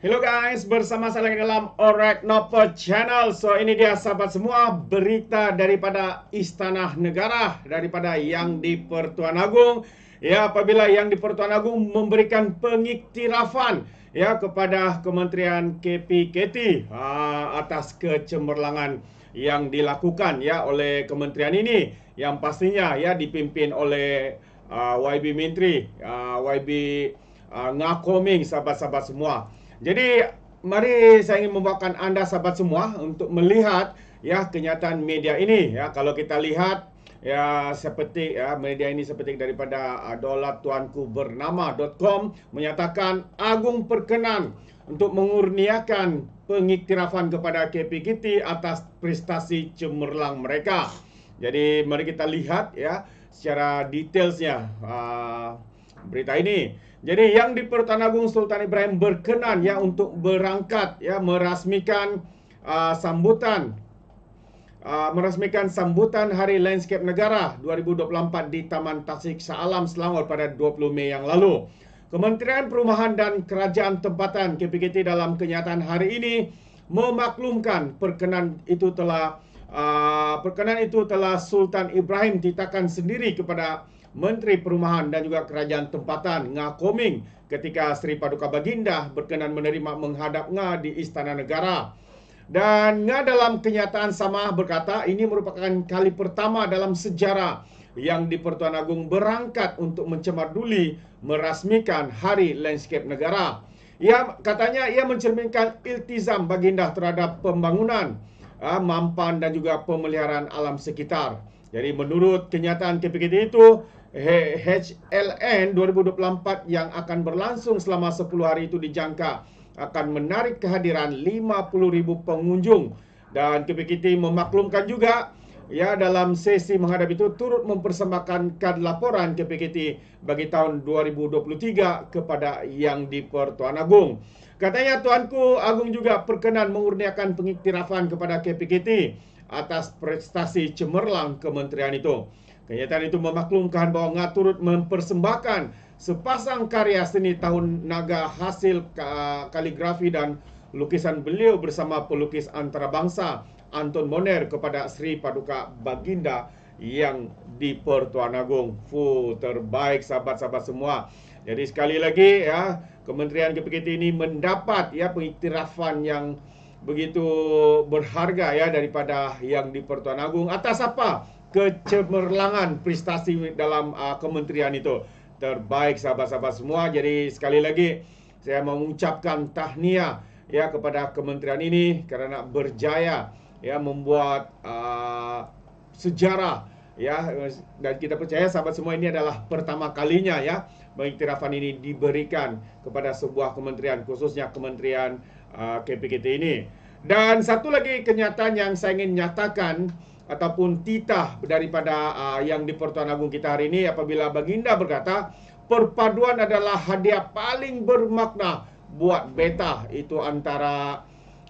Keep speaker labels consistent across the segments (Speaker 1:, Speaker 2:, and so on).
Speaker 1: Hello guys, bersama saya lagi dalam Alright Novel Channel. So ini dia sahabat semua berita daripada Istana Negara daripada Yang di Pertuan Agung. Ya, apabila Yang di Pertuan Agung memberikan pengiktirafan ya kepada Kementerian KPKT aa, ha, atas kecemerlangan yang dilakukan ya oleh kementerian ini yang pastinya ya dipimpin oleh aa, uh, YB Menteri aa, uh, YB aa, uh, Ngakoming sahabat-sahabat semua. Jadi mari saya ingin membawakan anda sahabat semua untuk melihat ya kenyataan media ini ya kalau kita lihat ya seperti ya media ini seperti daripada uh, dolar tuanku bernama.com menyatakan Agung perkenan untuk mengurniakan pengiktirafan kepada KPKT atas prestasi cemerlang mereka. Jadi mari kita lihat ya secara detailsnya uh, berita ini. Jadi yang di Pertan Agung Sultan Ibrahim berkenan ya untuk berangkat ya merasmikan uh, sambutan uh, merasmikan sambutan Hari Landscape Negara 2024 di Taman Tasik Saalam Selangor pada 20 Mei yang lalu. Kementerian Perumahan dan Kerajaan Tempatan KPKT dalam kenyataan hari ini memaklumkan perkenan itu telah uh, perkenan itu telah Sultan Ibrahim titahkan sendiri kepada Menteri Perumahan dan juga Kerajaan Tempatan Nga Koming ketika Seri Paduka Baginda berkenan menerima menghadap Nga di Istana Negara. Dan Nga dalam kenyataan sama berkata ini merupakan kali pertama dalam sejarah yang di Pertuan Agung berangkat untuk mencemar duli merasmikan Hari Landscape Negara. Ia katanya ia mencerminkan iltizam Baginda terhadap pembangunan ah, mampan dan juga pemeliharaan alam sekitar. Jadi menurut kenyataan KPKD itu, HLN 2024 yang akan berlangsung selama 10 hari itu dijangka akan menarik kehadiran 50,000 pengunjung dan KPKT memaklumkan juga ya dalam sesi menghadap itu turut mempersembahkan kad laporan KPKT bagi tahun 2023 kepada Yang Di Pertuan Agung. Katanya Tuanku Agung juga berkenan mengurniakan pengiktirafan kepada KPKT atas prestasi cemerlang kementerian itu. Kenyataan itu memaklumkan bahawa Nga turut mempersembahkan sepasang karya seni tahun naga hasil kaligrafi dan lukisan beliau bersama pelukis antarabangsa Anton Moner kepada Sri Paduka Baginda yang di Pertuan Agung. Fu terbaik sahabat-sahabat semua. Jadi sekali lagi ya, Kementerian KPKT ini mendapat ya pengiktirafan yang begitu berharga ya daripada yang di Pertuan Agung atas apa? kecemerlangan prestasi dalam uh, kementerian itu terbaik sahabat-sahabat semua. Jadi sekali lagi saya mengucapkan tahniah ya kepada kementerian ini kerana berjaya ya membuat uh, sejarah ya dan kita percaya sahabat semua ini adalah pertama kalinya ya pengiktirafan ini diberikan kepada sebuah kementerian khususnya kementerian uh, KPKT ini. Dan satu lagi kenyataan yang saya ingin nyatakan ataupun titah daripada uh, yang di Pertuan Agung kita hari ini apabila baginda berkata perpaduan adalah hadiah paling bermakna buat beta itu antara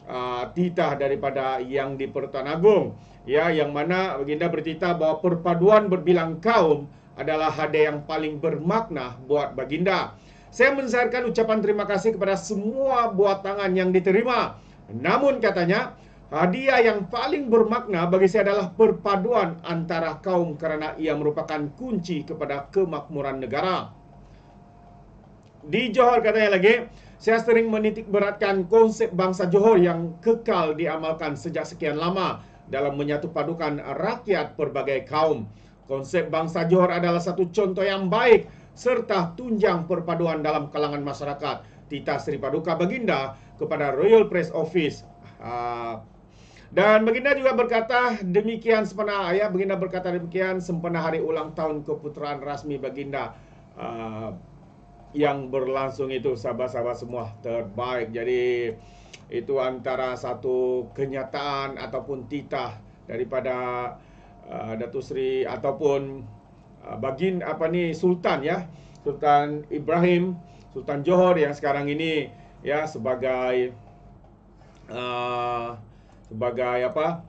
Speaker 1: uh, titah daripada yang di Pertuan Agung ya yang mana baginda bercerita bahawa perpaduan berbilang kaum adalah hadiah yang paling bermakna buat baginda saya mensyarkan ucapan terima kasih kepada semua buat tangan yang diterima namun katanya Hadiah yang paling bermakna bagi saya adalah perpaduan antara kaum kerana ia merupakan kunci kepada kemakmuran negara. Di Johor katanya lagi, saya sering menitik beratkan konsep bangsa Johor yang kekal diamalkan sejak sekian lama dalam menyatupadukan rakyat berbagai kaum. Konsep bangsa Johor adalah satu contoh yang baik serta tunjang perpaduan dalam kalangan masyarakat. Tita Sri Paduka Baginda kepada Royal Press Office. Uh, dan baginda juga berkata demikian sempena ayah baginda berkata demikian sempena hari ulang tahun keputeraan rasmi baginda uh, yang berlangsung itu sahabat-sahabat semua terbaik. Jadi itu antara satu kenyataan ataupun titah daripada uh, Datuk Seri ataupun uh, bagin apa ni Sultan ya Sultan Ibrahim Sultan Johor yang sekarang ini ya sebagai uh, sebagai apa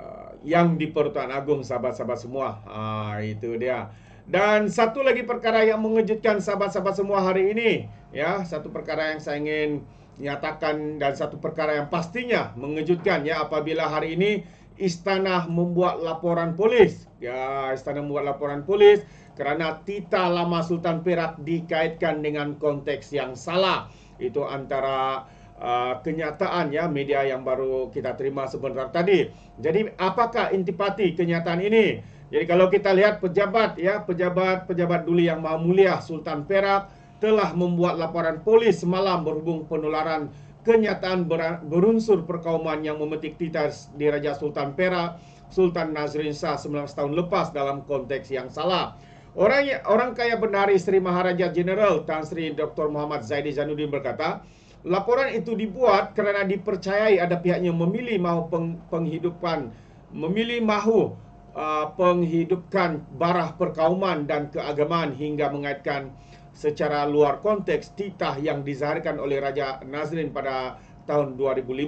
Speaker 1: uh, yang di Pertuan Agung sahabat-sahabat semua. Uh, itu dia. Dan satu lagi perkara yang mengejutkan sahabat-sahabat semua hari ini, ya, satu perkara yang saya ingin nyatakan dan satu perkara yang pastinya mengejutkan ya apabila hari ini istana membuat laporan polis. Ya, istana membuat laporan polis kerana Tita Lama Sultan Perak dikaitkan dengan konteks yang salah. Itu antara Uh, kenyataan ya media yang baru kita terima sebentar tadi. Jadi apakah intipati kenyataan ini? Jadi kalau kita lihat pejabat ya pejabat-pejabat duli yang maha mulia Sultan Perak telah membuat laporan polis semalam berhubung penularan kenyataan berunsur perkauman yang memetik titas di Raja Sultan Perak Sultan Nazrin Shah 19 tahun lepas dalam konteks yang salah. Orang orang kaya benari Sri Maharaja General Tan Sri Dr. Muhammad Zaidi Zanuddin berkata, Laporan itu dibuat kerana dipercayai ada pihaknya memilih mahu peng, penghidupan memilih mahu uh, penghidupkan barah perkauman dan keagamaan hingga mengaitkan secara luar konteks titah yang dizaharkan oleh Raja Nazrin pada tahun 2005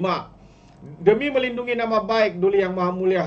Speaker 1: demi melindungi nama baik Duli Yang Maha Mulia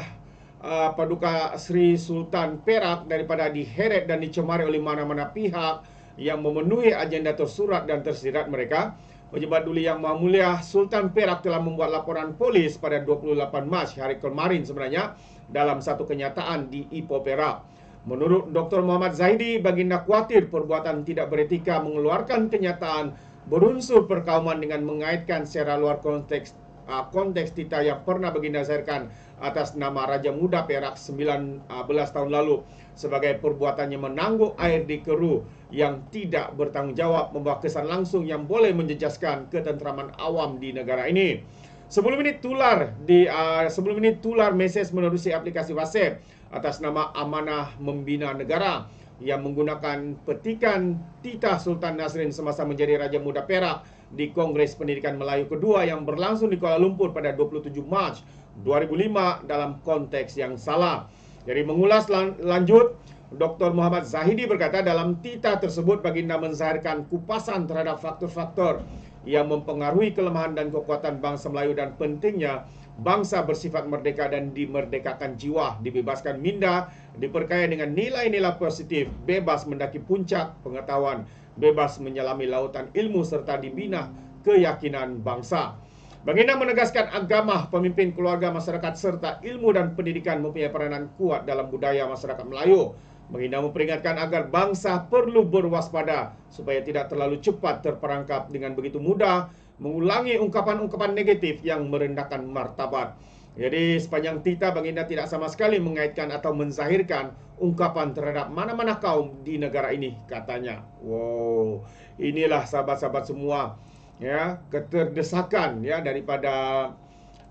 Speaker 1: uh, Paduka Sri Sultan Perak daripada diheret dan dicemari oleh mana-mana pihak yang memenuhi agenda tersurat dan tersirat mereka Pejabat Duli Yang Maha Mulia Sultan Perak telah membuat laporan polis pada 28 Mac hari kemarin sebenarnya dalam satu kenyataan di Ipoh Perak. Menurut Dr. Muhammad Zaidi, baginda khawatir perbuatan tidak beretika mengeluarkan kenyataan berunsur perkauman dengan mengaitkan secara luar konteks Ah, konteks kita yang pernah berdasarkan atas nama Raja Muda Perak 19 ah, tahun lalu sebagai perbuatannya menangguk air di keruh yang tidak bertanggungjawab membawa kesan langsung yang boleh menjejaskan ketenteraman awam di negara ini. Sebelum ini tular di uh, sebelum ini tular mesej menerusi aplikasi WhatsApp atas nama Amanah Membina Negara yang menggunakan petikan Tita Sultan Nasrin semasa menjadi Raja Muda Perak di Kongres Pendidikan Melayu kedua yang berlangsung di Kuala Lumpur pada 27 Mac 2005 dalam konteks yang salah. Jadi mengulas lan- lanjut, Dr. Muhammad Zahidi berkata dalam tita tersebut baginda menzahirkan kupasan terhadap faktor-faktor yang mempengaruhi kelemahan dan kekuatan bangsa Melayu dan pentingnya bangsa bersifat merdeka dan dimerdekakan jiwa, dibebaskan minda, diperkaya dengan nilai-nilai positif, bebas mendaki puncak pengetahuan, bebas menyelami lautan ilmu serta dibina keyakinan bangsa. Baginda menegaskan agama, pemimpin keluarga masyarakat serta ilmu dan pendidikan mempunyai peranan kuat dalam budaya masyarakat Melayu. Baginda memperingatkan agar bangsa perlu berwaspada supaya tidak terlalu cepat terperangkap dengan begitu mudah mengulangi ungkapan-ungkapan negatif yang merendahkan martabat. Jadi sepanjang Tita baginda tidak sama sekali mengaitkan atau menzahirkan ungkapan terhadap mana-mana kaum di negara ini katanya. Wow, inilah sahabat-sahabat semua ya keterdesakan ya daripada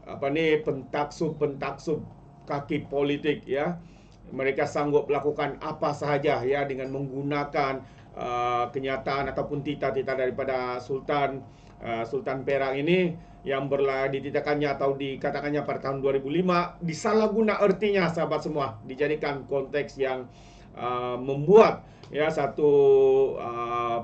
Speaker 1: apa ni pentaksub-pentaksub kaki politik ya. Mereka sanggup melakukan apa sahaja ya dengan menggunakan uh, kenyataan ataupun tita-tita daripada sultan Eh, Sultan Perak ini yang berla dititakannya atau dikatakannya pada tahun 2005 disalahguna artinya sahabat semua dijadikan konteks yang uh, membuat ya satu uh,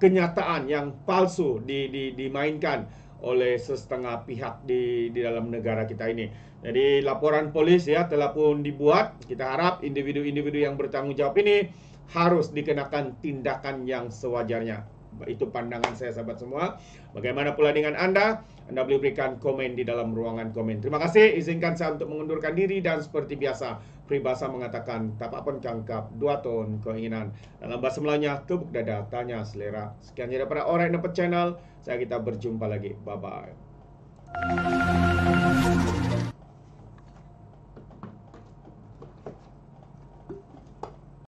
Speaker 1: kenyataan yang palsu di, di, dimainkan oleh setengah pihak di di dalam negara kita ini. Jadi laporan polis ya telah pun dibuat. Kita harap individu-individu yang bertanggung jawab ini harus dikenakan tindakan yang sewajarnya. itu pandangan saya sahabat semua. Bagaimana pula dengan anda? Anda boleh berikan komen di dalam ruangan komen. Terima kasih. Izinkan saya untuk mengundurkan diri dan seperti biasa, peribahasa mengatakan tak apa pun cangkap dua ton keinginan. Dalam bahasa Melayunya, tubuk dada tanya selera. Sekian daripada Orang Dapat Channel. Saya kita berjumpa lagi. Bye-bye.